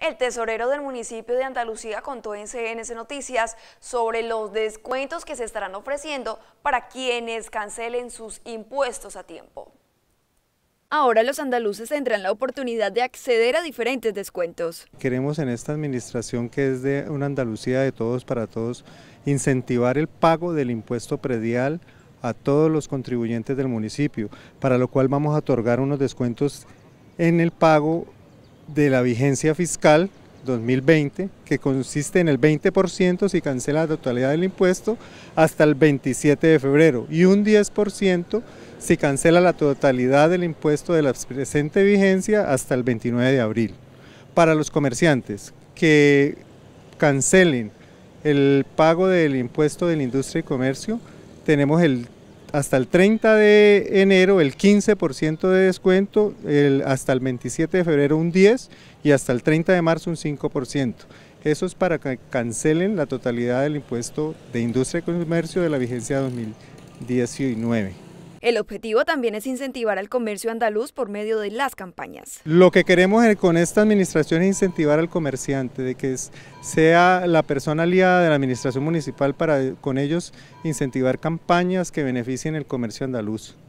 El tesorero del municipio de Andalucía contó en CNS Noticias sobre los descuentos que se estarán ofreciendo para quienes cancelen sus impuestos a tiempo. Ahora los andaluces tendrán la oportunidad de acceder a diferentes descuentos. Queremos en esta administración, que es de una Andalucía de todos para todos, incentivar el pago del impuesto predial a todos los contribuyentes del municipio, para lo cual vamos a otorgar unos descuentos en el pago de la vigencia fiscal 2020, que consiste en el 20% si cancela la totalidad del impuesto hasta el 27 de febrero y un 10% si cancela la totalidad del impuesto de la presente vigencia hasta el 29 de abril. Para los comerciantes que cancelen el pago del impuesto de la industria y comercio, tenemos el hasta el 30 de enero el 15% de descuento, hasta el 27 de febrero un 10% y hasta el 30 de marzo un 5%. Eso es para que cancelen la totalidad del impuesto de industria y comercio de la vigencia 2019. El objetivo también es incentivar al comercio andaluz por medio de las campañas. Lo que queremos con esta administración es incentivar al comerciante, de que sea la persona aliada de la administración municipal para con ellos incentivar campañas que beneficien el comercio andaluz.